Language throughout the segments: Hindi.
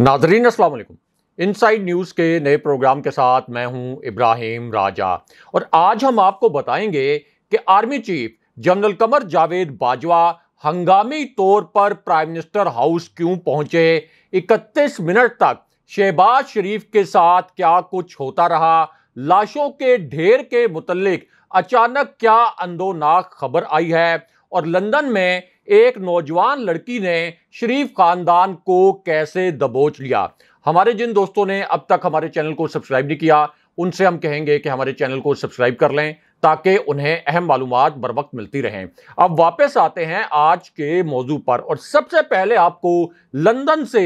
नाजरीन असल इन इनसाइड न्यूज़ के नए प्रोग्राम के साथ मैं हूं इब्राहिम राजा और आज हम आपको बताएंगे कि army chief general Qamar Javed Bajwa हंगामी तौर पर प्राइम मिनिस्टर हाउस क्यों पहुंचे 31 मिनट तक शहबाज शरीफ के साथ क्या कुछ होता रहा लाशों के ढेर के मुतलक अचानक क्या अंदोनाक खबर आई है और लंदन में एक नौजवान लड़की ने शरीफ खानदान को कैसे दबोच लिया हमारे जिन दोस्तों ने अब तक हमारे चैनल को सब्सक्राइब नहीं किया उनसे हम कहेंगे कि हमारे चैनल को सब्सक्राइब कर लें ताकि उन्हें अहम मालूम बर वक्त मिलती रहें अब वापस आते हैं आज के मौजू पर और सबसे पहले आपको लंदन से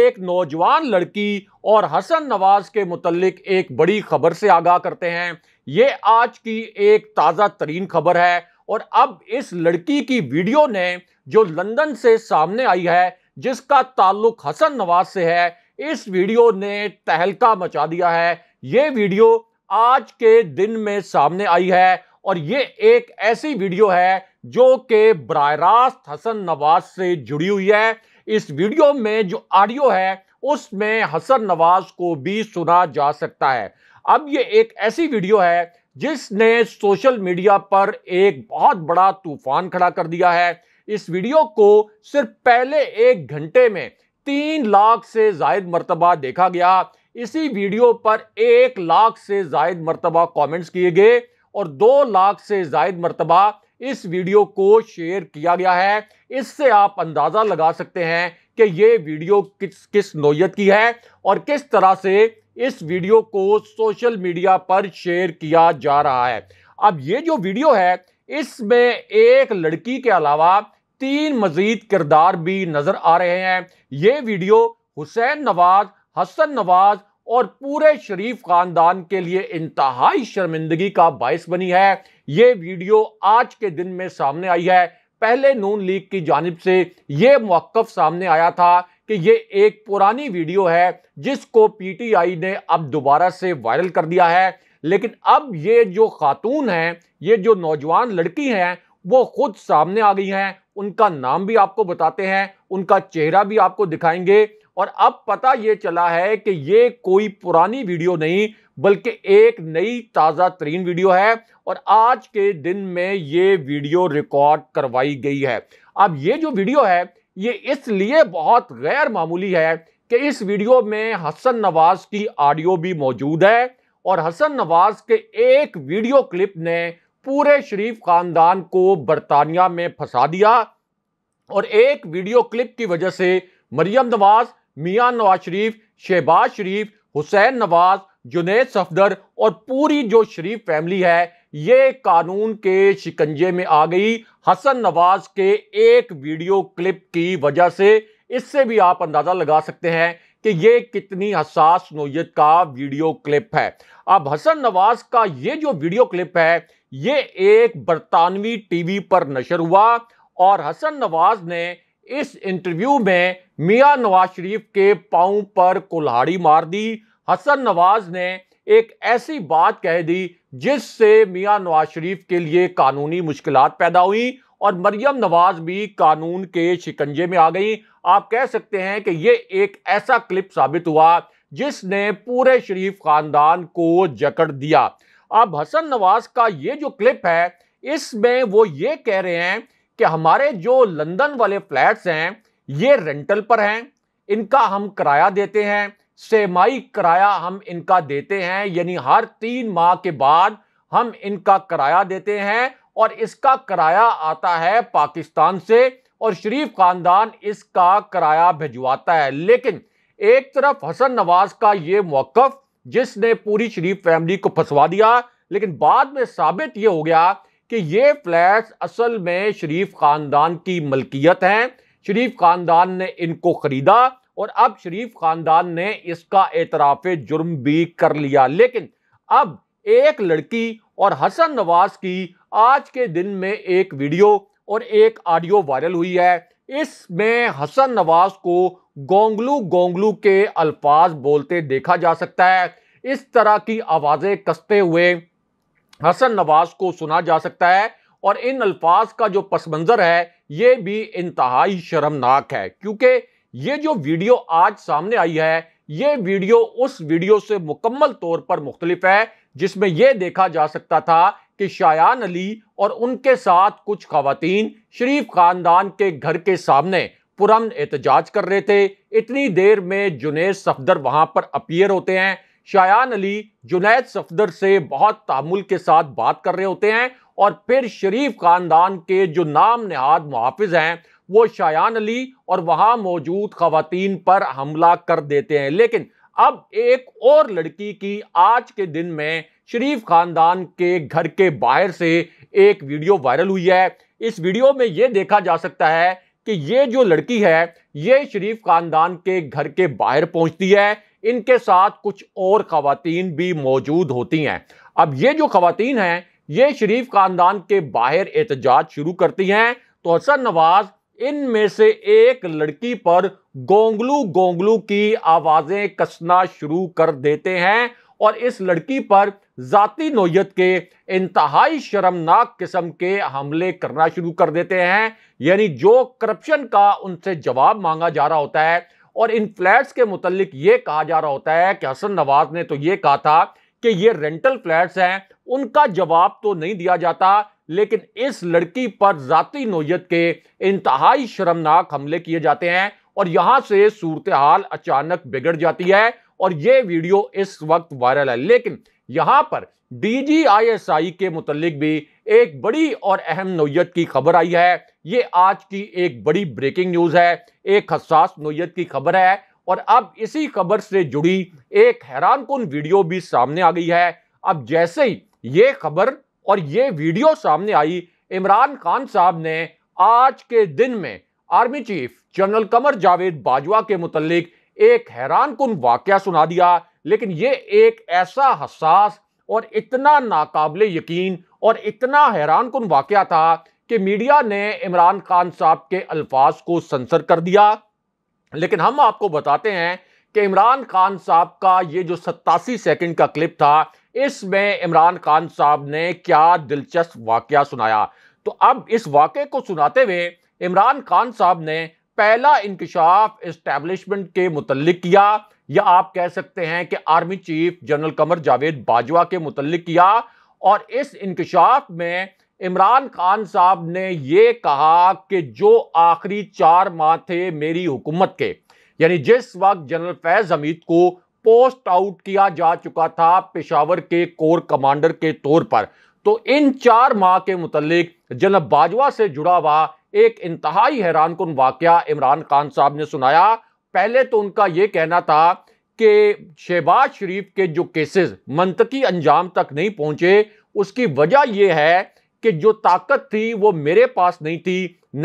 एक नौजवान लड़की और हसन नवाज के मुतलिक एक बड़ी खबर से आगाह करते हैं ये आज की एक ताज़ा तरीन खबर है और अब इस लड़की की वीडियो ने जो लंदन से सामने आई है जिसका ताल्लुक हसन नवाज से है इस वीडियो ने तहलका मचा दिया है ये वीडियो आज के दिन में सामने आई है और ये एक ऐसी वीडियो है जो कि बर रास्त हसन नवाज से जुड़ी हुई है इस वीडियो में जो ऑडियो है उसमें हसन नवाज को भी सुना जा सकता है अब ये एक ऐसी वीडियो है जिसने सोशल मीडिया पर एक बहुत बड़ा तूफान खड़ा कर दिया है इस वीडियो को सिर्फ पहले एक घंटे में तीन लाख से जायद मरतबा देखा गया इसी वीडियो पर एक लाख से जायद मरतबा कमेंट्स किए गए और दो लाख से जायद मरतबा इस वीडियो को शेयर किया गया है इससे आप अंदाज़ा लगा सकते हैं कि ये वीडियो किस किस नोयत की है और किस तरह से इस वीडियो को सोशल मीडिया पर शेयर किया जा रहा है अब ये जो वीडियो है इसमें एक लड़की के अलावा तीन मजीद किरदार भी नजर आ रहे हैं ये वीडियो हुसैन नवाज हसन नवाज और पूरे शरीफ खानदान के लिए इंतहाई शर्मिंदगी का बायस बनी है ये वीडियो आज के दिन में सामने आई है पहले नून लीग की जानब से यह मौकफ़ सामने आया था कि ये एक पुरानी वीडियो है जिसको पीटीआई ने अब दोबारा से वायरल कर दिया है लेकिन अब ये जो खातून हैं ये जो नौजवान लड़की हैं वो खुद सामने आ गई हैं उनका नाम भी आपको बताते हैं उनका चेहरा भी आपको दिखाएंगे और अब पता ये चला है कि ये कोई पुरानी वीडियो नहीं बल्कि एक नई ताज़ा तरीन वीडियो है और आज के दिन में ये वीडियो रिकॉर्ड करवाई गई है अब ये जो वीडियो है ये इसलिए बहुत गैर मामूली है कि इस वीडियो में हसन नवाज की ऑडियो भी मौजूद है और हसन नवाज के एक वीडियो क्लिप ने पूरे शरीफ खानदान को बरतानिया में फंसा दिया और एक वीडियो क्लिप की वजह से मरियम नवाज मियां नवाज शरीफ शहबाज शरीफ हुसैन नवाज जुनेद सफदर और पूरी जो शरीफ फैमिली है ये कानून के शिकंजे में आ गई हसन नवाज के एक वीडियो क्लिप की वजह से इससे भी आप अंदाज़ा लगा सकते हैं कि ये कितनी हसास नोयत का वीडियो क्लिप है अब हसन नवाज का ये जो वीडियो क्लिप है ये एक बरतानवी टीवी पर नशर हुआ और हसन नवाज ने इस इंटरव्यू में मियां नवाज शरीफ के पाँव पर कुल्हाड़ी मार दी हसन नवाज ने एक ऐसी बात कह दी जिससे मियां नवाज शरीफ के लिए कानूनी मुश्किल पैदा हुई और मरियम नवाज भी कानून के शिकंजे में आ गई आप कह सकते हैं कि ये एक ऐसा क्लिप साबित हुआ जिसने पूरे शरीफ खानदान को जकड़ दिया अब हसन नवाज का ये जो क्लिप है इसमें वो ये कह रहे हैं कि हमारे जो लंदन वाले फ्लैट्स हैं ये रेंटल पर हैं इनका हम किराया देते हैं सेमाई किराया हम इनका देते हैं यानी हर तीन माह के बाद हम इनका किराया देते हैं और इसका किराया आता है पाकिस्तान से और शरीफ खानदान इसका किराया भिजवाता है लेकिन एक तरफ हसन नवाज का ये मौकफ जिसने पूरी शरीफ फैमिली को फंसवा दिया लेकिन बाद में साबित ये हो गया कि ये फ्लैट असल में शरीफ खानदान की मलकियत हैं शरीफ खानदान ने इनको ख़रीदा और अब शरीफ खानदान ने इसका एतराफ़ जुर्म भी कर लिया लेकिन अब एक लड़की और हसन नवाज की आज के दिन में एक वीडियो और एक ऑडियो वायरल हुई है इसमें हसन नवाज को गोंगलू गोंगलू के अल्फाज बोलते देखा जा सकता है इस तरह की आवाज़ें कसते हुए हसन नवाज को सुना जा सकता है और इन अल्फाज का जो पस मंज़र है ये भी इंतहाई शर्मनाक है क्योंकि ये जो वीडियो आज सामने आई है ये वीडियो उस वीडियो से मुकम्मल तौर पर मुख्तलिफ है जिसमें यह देखा जा सकता था कि शायान अली और उनके साथ कुछ खातन शरीफ खानदान के घर के सामने पुरम एहतजाज कर रहे थे इतनी देर में जुनेद सफदर वहां पर अपियर होते हैं शायान अली जुनेद सफदर से बहुत तामुल के साथ बात कर रहे होते हैं और फिर शरीफ खानदान के जो नाम नहाद मुहाफिज हैं वो शायान अली और वहां मौजूद खातन पर हमला कर देते हैं लेकिन अब एक और लड़की की आज के दिन में शरीफ खानदान के घर के बाहर से एक वीडियो वायरल हुई है इस वीडियो में ये देखा जा सकता है कि ये जो लड़की है ये शरीफ खानदान के घर के बाहर पहुंचती है इनके साथ कुछ और खातन भी मौजूद होती हैं अब ये जो खातन हैं ये शरीफ खानदान के बाहर एहतजाज शुरू करती हैं तो हसन नवाज इनमें से एक लड़की पर गोंगलू गोंगलू की आवाजें कसना शुरू कर देते हैं और इस लड़की पर जाति नोयत के इंतहाई शर्मनाक किस्म के हमले करना शुरू कर देते हैं यानी जो करप्शन का उनसे जवाब मांगा जा रहा होता है और इन फ्लैट्स के मुतलिक ये कहा जा रहा होता है कि हसन नवाज ने तो ये कहा था कि ये रेंटल फ्लैट्स हैं उनका जवाब तो नहीं दिया जाता लेकिन इस लड़की पर जाति नोयत के इंतहाई शर्मनाक हमले किए जाते हैं और यहां से सूरत हाल अचानक बिगड़ जाती है और ये वीडियो इस वक्त वायरल है लेकिन यहां पर डीजीआईएसआई के मुतलिक भी एक बड़ी और अहम नोयत की खबर आई है ये आज की एक बड़ी ब्रेकिंग न्यूज है एक हसास नोयत की खबर है और अब इसी खबर से जुड़ी एक हैरान कन वीडियो भी सामने आ गई है अब जैसे ही ये खबर और ये वीडियो सामने आई इमरान खान साहब ने आज के दिन में army chief general Qamar Javed Bajwa के मुतलिक एक हैरान कन वाक़ सुना दिया लेकिन ये एक ऐसा हसास और इतना नाकबले यकीन और इतना हैरान कन वाक़ था कि मीडिया ने इमरान खान साहब के अल्फाज को सेंसर कर दिया लेकिन हम आपको बताते हैं कि इमरान खान साहब का ये जो सत्तासी सेकंड का क्लिप था इसमें इमरान खान साहब ने क्या दिलचस्प वाक्य सुनाया तो अब इस वाक़े को सुनाते हुए इमरान खान साहब ने पहला इंकशाफ इस्टेब्लिशमेंट के मुतलक किया या आप कह सकते हैं कि army chief general Qamar Javed Bajwa के मुतलक किया और इस इंकशाफ में इमरान खान साहब ने ये कहा कि जो आखिरी चार माह थे मेरी हुकूमत के यानी जिस वक्त जनरल फैज हमीद को पोस्ट आउट किया जा चुका था पेशावर के कोर कमांडर के तौर पर तो इन चार माह के मुतलिक जनरल बाजवा से जुड़ा हुआ एक इंतहाई हैरान कन वाक़ इमरान खान साहब ने सुनाया पहले तो उनका यह कहना था कि शहबाज शरीफ के जो केसेस मंतकी अंजाम तक नहीं पहुंचे उसकी वजह यह है कि जो ताकत थी वो मेरे पास नहीं थी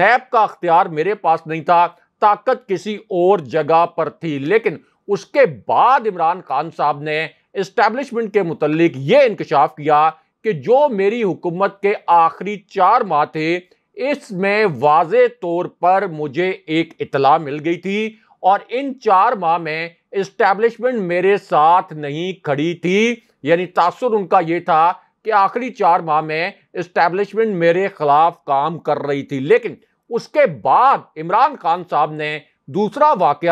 नैब का अख्तियार मेरे पास नहीं था ताकत किसी और जगह पर थी लेकिन उसके बाद इमरान खान साहब ने इस्टेब्लिशमेंट के मतलब ये इंकशाफ किया कि जो मेरी हुकूमत के आखिरी चार माह थे इसमें वाज तौर पर मुझे एक इतला मिल गई थी और इन चार माह में इस्टेब्लिशमेंट मेरे साथ नहीं खड़ी थी यानी तासर उनका ये था कि आखिरी चार माह में इस्टेब्लिशमेंट मेरे खिलाफ काम कर रही थी लेकिन उसके बाद इमरान खान साहब ने दूसरा वाक़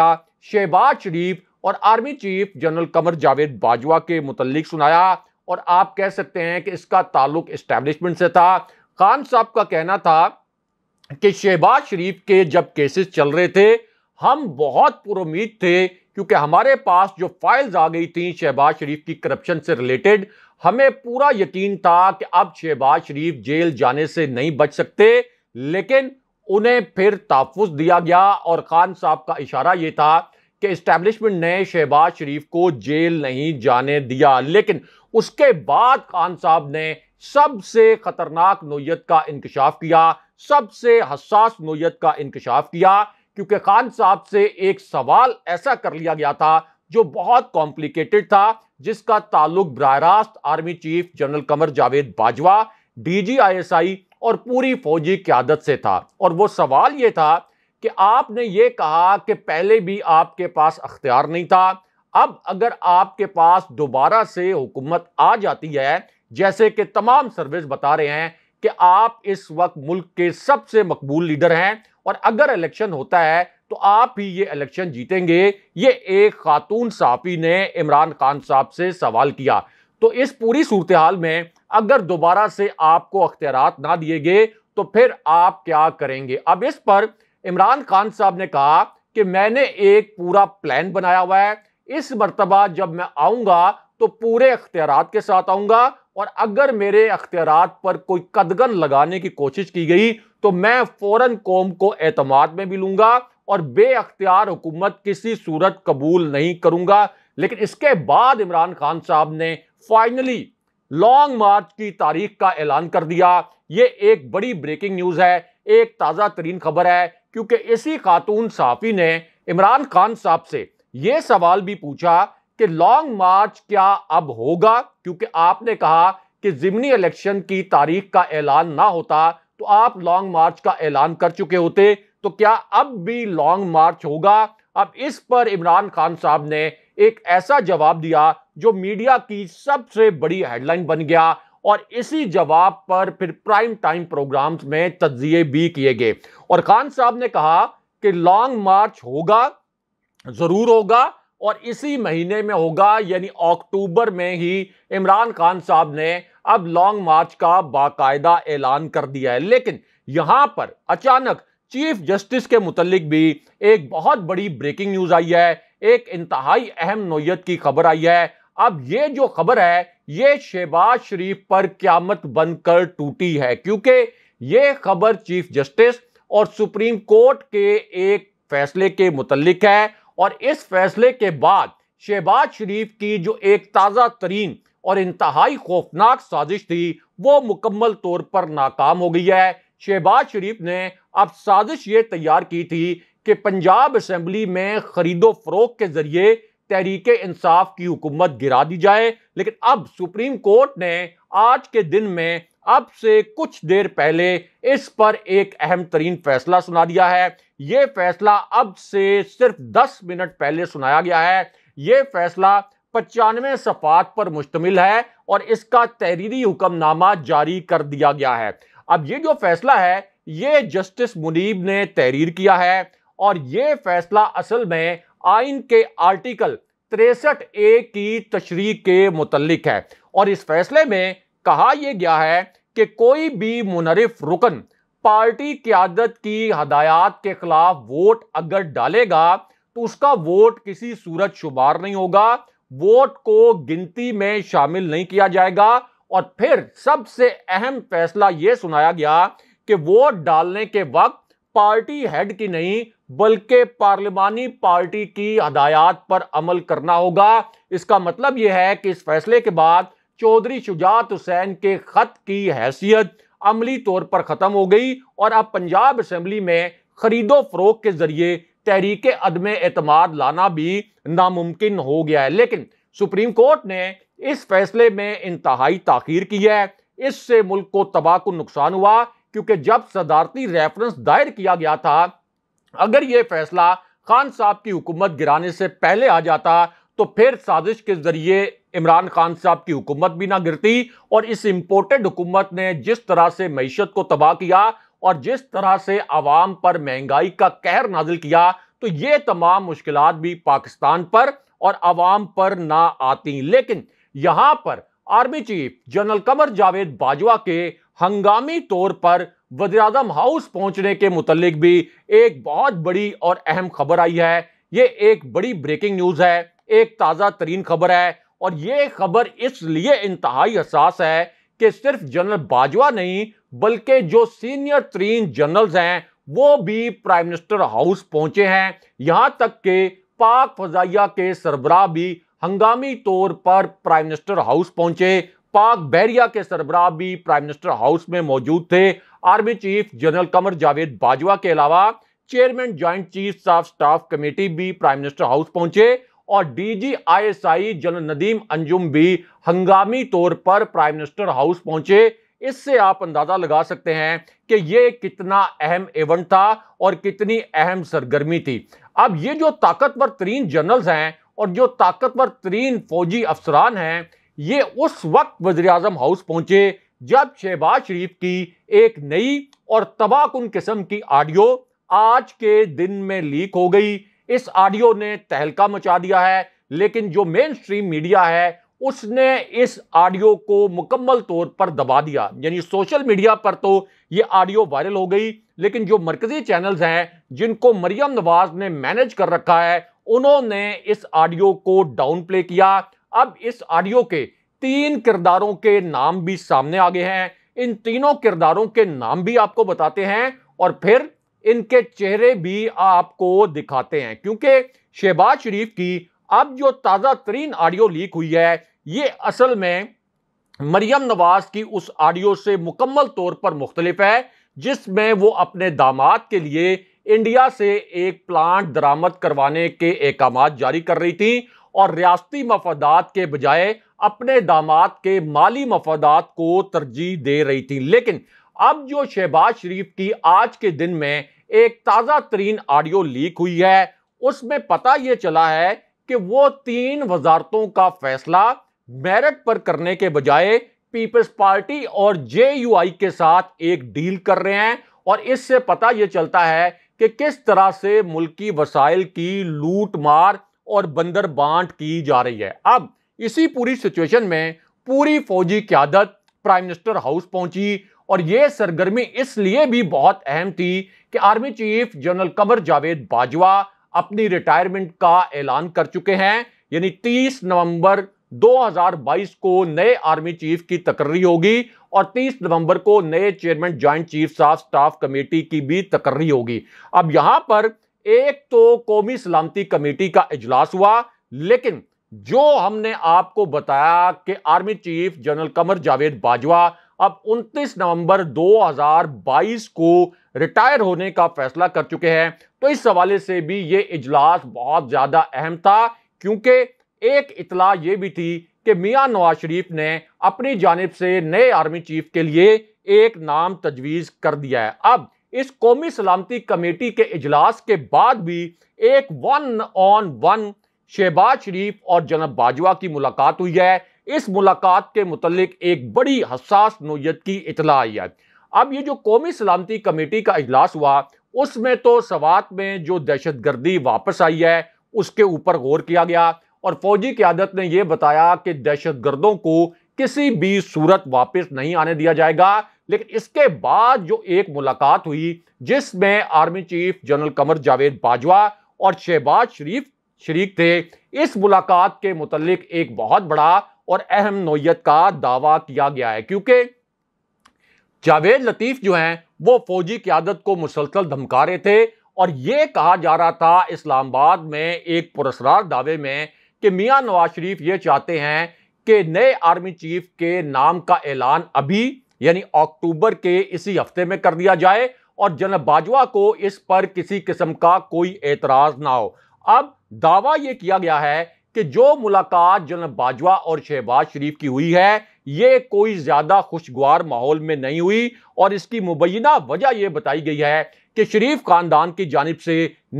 शहबाज शरीफ और army chief general Qamar Javed Bajwa के मुतलिक सुनाया और आप कह सकते हैं कि इसका ताल्लुक इस्टेब्लिशमेंट से था खान साहब का कहना था कि शहबाज शरीफ के जब केसेस चल रहे थे हम बहुत पुरुद थे क्योंकि हमारे पास जो फाइल्स आ गई थी शहबाज शरीफ की करप्शन से रिलेटेड हमें पूरा यकीन था कि अब शहबाज शरीफ जेल जाने से नहीं बच सकते लेकिन उन्हें फिर तहफ़ दिया गया और ख़ान साहब का इशारा ये था कि इस्टेब्लिशमेंट ने शहबाज शरीफ को जेल नहीं जाने दिया लेकिन उसके बाद खान साहब ने सबसे ख़तरनाक नोयत का इंकशाफ किया सबसे हसास नोयत का इंकशाफ किया क्योंकि खान साहब से एक सवाल ऐसा कर लिया गया था जो बहुत कॉम्प्लिकेटेड था जिसका ताल्लुक बरह रास्त army chief general Qamar Javed Bajwa D G I S I और पूरी फौजी क्यादत से था और वो सवाल ये था कि आपने ये कहा कि पहले भी आपके पास अख्तियार नहीं था अब अगर आपके पास दोबारा से हुकूमत आ जाती है जैसे कि तमाम सर्विस बता रहे हैं कि आप इस वक्त मुल्क के सबसे मकबूल लीडर हैं और अगर इलेक्शन होता है तो आप ही ये इलेक्शन जीतेंगे ये एक खातून साफी ने इमरान खान साहब से सवाल किया तो इस पूरी सूरत हाल में अगर दोबारा से आपको अख्तियार ना दिए गए तो फिर आप क्या करेंगे अब इस पर इमरान खान साहब ने कहा कि मैंने एक पूरा प्लान बनाया हुआ है इस मरतबा जब मैं आऊंगा तो पूरे अख्तियार के साथ आऊँगा और अगर मेरे अख्तियार पर कोई कदगन लगाने की कोशिश की गई तो मैं फ़ौरन कौम को एतमाद में भी लूँगा और बे अख्तियार हुकूमत किसी सूरत कबूल नहीं करूँगा लेकिन इसके बाद इमरान खान साहब ने फाइनली लॉन्ग मार्च की तारीख का ऐलान कर दिया ये एक बड़ी ब्रेकिंग न्यूज है एक ताज़ा तरीन खबर है क्योंकि इसी खातून साफी ने इमरान खान साहब से यह सवाल भी पूछा कि लॉन्ग मार्च क्या अब होगा क्योंकि आपने कहा कि जिमनी इलेक्शन की तारीख का ऐलान ना होता तो आप लॉन्ग मार्च का ऐलान कर चुके होते तो क्या अब भी लॉन्ग मार्च होगा अब इस पर इमरान खान साहब ने एक ऐसा जवाब दिया जो मीडिया की सबसे बड़ी हेडलाइन बन गया और इसी जवाब पर फिर प्राइम टाइम प्रोग्राम्स में तजिए भी किए गए और खान साहब ने कहा कि लॉन्ग मार्च होगा जरूर होगा और इसी महीने में होगा यानी अक्टूबर में ही इमरान खान साहब ने अब लॉन्ग मार्च का बाकायदा ऐलान कर दिया है लेकिन यहां पर अचानक चीफ जस्टिस के मुतलिक भी एक बहुत बड़ी ब्रेकिंग न्यूज आई है एक इंतहाई अहम नोयत की खबर आई है अब ये जो खबर है ये शहबाज शरीफ पर क्यामत बनकर टूटी है क्योंकि ये खबर चीफ जस्टिस और सुप्रीम कोर्ट के एक फैसले के मुतलिक है और इस फैसले के बाद शहबाज शरीफ की जो एक ताज़ा तरीन और इंतहाई खौफनाक साजिश थी वो मुकम्मल तौर पर नाकाम हो गई है शहबाज शरीफ ने अब साजिश ये तैयार की थी कि पंजाब असम्बली में खरीदो फरोख के जरिए तहरीक इंसाफ की हुकूमत गिरा दी जाए लेकिन अब सुप्रीम कोर्ट ने आज के दिन में अब से कुछ देर पहले इस पर एक अहम तरीन फैसला सुना दिया है ये फैसला अब से सिर्फ 10 मिनट पहले सुनाया गया है ये फैसला पचानवे सफात पर मुश्तमिल है और इसका तहरीरी हुक्मनामा जारी कर दिया गया है अब ये जो फैसला है ये जस्टिस मुनीब ने तहरीर किया है और ये फैसला असल में आइन के आर्टिकल तिरसठ ए की तशरी के मुतलिक है और इस फैसले में कहा यह गया है कि कोई भी मुनरफ रुकन पार्टी क्यादत की हदायत के खिलाफ वोट अगर डालेगा तो उसका वोट किसी सूरत शुमार नहीं होगा वोट को गिनती में शामिल नहीं किया जाएगा और फिर सबसे अहम फैसला यह सुनाया गया कि वोट डालने के वक्त पार्टी हेड की नहीं बल्कि पार्लिमानी पार्टी की हदायत पर अमल करना होगा इसका मतलब यह है कि इस फैसले के बाद चौधरी शुजात हुसैन के खत की हैसियत अमली तौर पर ख़त्म हो गई और अब पंजाब असम्बली में खरीदो फरोख के जरिए तहरीक अदम अतमाद लाना भी नामुमकिन हो गया है लेकिन सुप्रीम कोर्ट ने इस फैसले में इंतहाई ताखिर की है इससे मुल्क को तबाह को नुकसान हुआ क्योंकि जब सदारती रेफरेंस दायर किया गया था अगर ये फैसला खान साहब की हुकूमत गिराने से पहले आ जाता तो फिर साजिश के जरिए इमरान खान साहब की हुकूमत भी ना गिरती और इस इम्पोर्टेड हुकूमत ने जिस तरह से मीशत को तबाह किया और जिस तरह से आवाम पर महंगाई का कहर नाजिल किया तो ये तमाम मुश्किल भी पाकिस्तान पर और आवाम पर ना आती लेकिन यहाँ पर army chief general Qamar Javed Bajwa के हंगामी तौर पर अजम हाउस पहुंचने के मुतलिक भी एक बहुत बड़ी और अहम खबर आई है ये एक बड़ी ब्रेकिंग न्यूज़ है एक ताज़ा तरीन खबर है और ये खबर इसलिए इंतहाई हसास है कि सिर्फ जनरल बाजवा नहीं बल्कि जो सीनियर तरीन जनरल्स हैं वो भी प्राइम मिनिस्टर हाउस पहुंचे हैं यहाँ तक के पाक फजाइया के सरबराह भी हंगामी तौर पर प्राइम मिनिस्टर हाउस पहुंचे पाक बैरिया के सरबराह भी प्राइम मिनिस्टर हाउस में मौजूद थे army chief general Qamar Javed Bajwa के अलावा chairman joint chief of staff committee भी प्राइम मिनिस्टर हाउस पहुंचे और DG ISI general Nadeem Anjum भी हंगामी तौर पर प्राइम मिनिस्टर हाउस पहुंचे इससे आप अंदाजा लगा सकते हैं कि यह कितना अहम इवेंट था और कितनी अहम सरगर्मी थी अब ये जो ताकतवर तरीन जनरल्स हैं और जो ताकतवर तरीन फौजी अफसरान हैं ये उस वक्त वजी हाउस पहुंचे जब शहबाज शरीफ की एक नई और तबाहकुन किस्म की ऑडियो आज के दिन में लीक हो गई इस ऑडियो ने तहलका मचा दिया है लेकिन जो मेन स्ट्रीम मीडिया है उसने इस ऑडियो को मुकम्मल तौर पर दबा दिया यानी सोशल मीडिया पर तो ये ऑडियो वायरल हो गई लेकिन जो मरकजी चैनल्स हैं जिनको मरियम नवाज ने मैनेज कर रखा है उन्होंने इस ऑडियो को डाउन प्ले किया अब इस ऑडियो के तीन किरदारों के नाम भी सामने आ गए हैं इन तीनों किरदारों के नाम भी आपको बताते हैं और फिर इनके चेहरे भी आपको दिखाते हैं क्योंकि शहबाज शरीफ की अब जो ताज़ा तरीन ऑडियो लीक हुई है ये असल में मरियम नवाज की उस ऑडियो से मुकम्मल तौर पर मुख्तलिफ है जिसमें वो अपने दामाद के लिए इंडिया से एक प्लांट दरामद करवाने के अहकाम जारी कर रही थी और रियाती मफादात के बजाय अपने दामाद के माली मफादात को तरजीह दे रही थी लेकिन अब जो शहबाज शरीफ की आज के दिन में एक ताज़ा तरीन ऑडियो लीक हुई है उसमें पता यह चला है कि वो तीन वजारतों का फैसला मेरिट पर करने के बजाय पीपल्स पार्टी और जे यू आई के साथ एक डील कर रहे हैं और इससे पता यह चलता है कि किस तरह से मुल्की वसाइल की लूट मार और बंदर बांट की जा रही है अब इसी पूरी सिचुएशन में पूरी फौजी क्यादत प्राइम मिनिस्टर हाउस पहुंची और यह सरगर्मी इसलिए भी बहुत अहम थी कि army chief general Qamar Javed Bajwa अपनी रिटायरमेंट का ऐलान कर चुके हैं यानी 30 नवंबर 2022 को नए आर्मी चीफ की तकर्री होगी और 30 नवंबर को नए chairman joint chief of staff committee की भी तकर्री होगी अब यहां पर एक तो कौमी सलामती कमेटी का इजलास हुआ लेकिन जो हमने आपको बताया कि army chief general Qamar Javed Bajwa अब 29 नवंबर 2022 को रिटायर होने का फैसला कर चुके हैं तो इस हवाले से भी ये इजलास बहुत ज़्यादा अहम था क्योंकि एक इतला ये भी थी कि मियां नवाज शरीफ ने अपनी जानब से नए आर्मी चीफ के लिए एक नाम तजवीज़ कर दिया है अब इस कौमी सलामती कमेटी के इजलास के बाद भी एक one on one Shehbaz Sharif और जनब बाजवा की मुलाकात हुई है इस मुलाकात के मुतलिक एक बड़ी हसास नोयत की इतला आई है अब ये जो कौमी सलामती कमेटी का अजलास हुआ उसमें तो सवात में जो दहशत गर्दी वापस आई है उसके ऊपर गौर किया गया और फौजी क्यादत ने यह बताया कि दहशत गर्दों को किसी भी सूरत वापस नहीं आने दिया जाएगा लेकिन इसके बाद जो एक मुलाकात हुई जिसमें army chief general Qamar Javed Bajwa और शहबाज शरीफ शरीक थे इस मुलाकात के मुतलक एक बहुत बड़ा और अहम नोयत का दावा किया गया है क्योंकि जावेद लतीफ़ जो हैं वो फौजी क्यादत को मुसलसल धमका रहे थे और ये कहा जा रहा था इस्लामाबाद में एक पुरस्कार दावे में कि मियाँ नवाज शरीफ ये चाहते हैं कि नए आर्मी चीफ के नाम का ऐलान अभी यानी अक्टूबर के इसी हफ्ते में कर दिया जाए और जनरल बाजवा को इस पर किसी किस्म का कोई एतराज़ ना हो अब दावा यह किया गया है कि जो मुलाकात जनरल बाजवा और शहबाज शरीफ की हुई है ये कोई ज्यादा खुशगवार माहौल में नहीं हुई और इसकी मुबैना वजह यह बताई गई है कि शरीफ खानदान की जानब से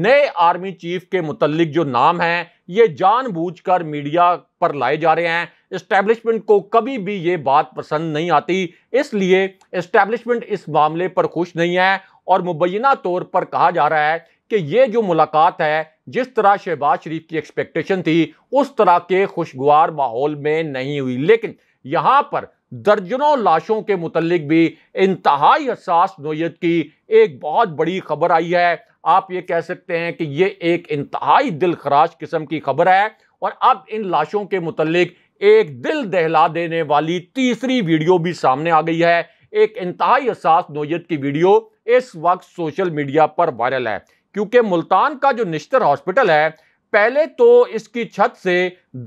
नए आर्मी चीफ के मुतलक जो नाम हैं ये जानबूझकर मीडिया पर लाए जा रहे हैं इस्टेब्लिशमेंट को कभी भी ये बात पसंद नहीं आती इसलिए इस्टेब्लिशमेंट इस मामले पर खुश नहीं है और मुबैना तौर पर कहा जा रहा है कि ये जो मुलाकात है जिस तरह शहबाज शरीफ की एक्सपेक्टेशन थी उस तरह के खुशगवार माहौल में नहीं हुई लेकिन यहाँ पर दर्जनों लाशों के मुतलक भी इंतहाई हसास नोयत की एक बहुत बड़ी खबर आई है आप ये कह सकते हैं कि ये एक इंतहाई दिल खराश किस्म की खबर है और अब इन लाशों के मुतलक एक दिल दहला देने वाली तीसरी वीडियो भी सामने आ गई है एक इंतहाई हसास नोयत की वीडियो इस वक्त सोशल मीडिया पर वायरल है क्योंकि मुल्तान का जो निश्तर हॉस्पिटल है पहले तो इसकी छत से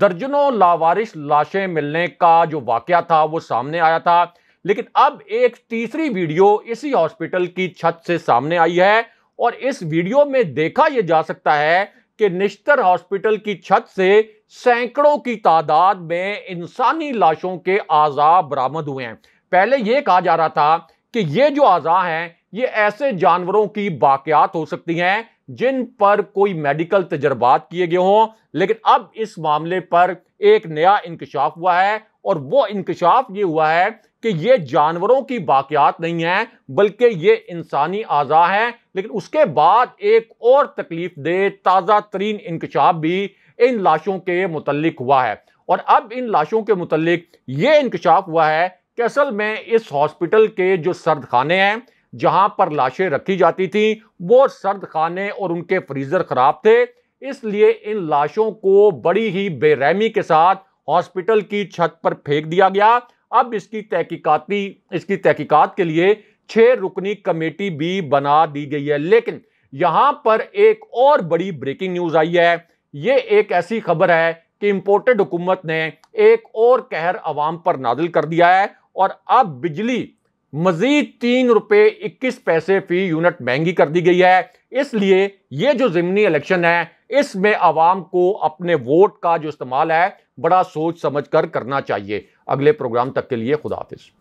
दर्जनों लावारिश लाशें मिलने का जो वाक़ था वो सामने आया था लेकिन अब एक तीसरी वीडियो इसी हॉस्पिटल की छत से सामने आई है और इस वीडियो में देखा यह जा सकता है कि निश्तर हॉस्पिटल की छत से सैकड़ों की तादाद में इंसानी लाशों के आज़ा बरामद हुए हैं पहले यह कहा जा रहा था कि ये जो आज़ा हैं ये ऐसे जानवरों की बाकियात हो सकती हैं जिन पर कोई मेडिकल तजर्बात किए गए हों लेकिन अब इस मामले पर एक नया इंकशाफ हुआ है और वो इंकशाफ ये हुआ है कि ये जानवरों की बाकियात नहीं है बल्कि ये इंसानी आज़ा हैं लेकिन उसके बाद एक और तकलीफ दे ताज़ा तरीन इंकशाफ भी इन लाशों के मुतलक हुआ है और अब इन लाशों के मुतलक ये इंकशाफ हुआ है कि असल में इस हॉस्पिटल के जो सर्द खाने हैं जहां पर लाशें रखी जाती थीं वो सर्द खाने और उनके फ्रीज़र ख़राब थे इसलिए इन लाशों को बड़ी ही बेरहमी के साथ हॉस्पिटल की छत पर फेंक दिया गया अब इसकी तहकीकती इसकी तहकीकात के लिए छः रुकनी कमेटी भी बना दी गई है लेकिन यहां पर एक और बड़ी ब्रेकिंग न्यूज आई है ये एक ऐसी खबर है कि इम्पोर्टेड हुकूमत ने एक और कहर आवाम पर नादिल कर दिया है और अब बिजली मजीद तीन रुपये इक्कीस पैसे फी यूनिट महंगी कर दी गई है इसलिए ये जो ज़मनी इलेक्शन है इसमें आवाम को अपने वोट का जो इस्तेमाल है बड़ा सोच समझ कर करना चाहिए अगले प्रोग्राम तक के लिए खुदाफिज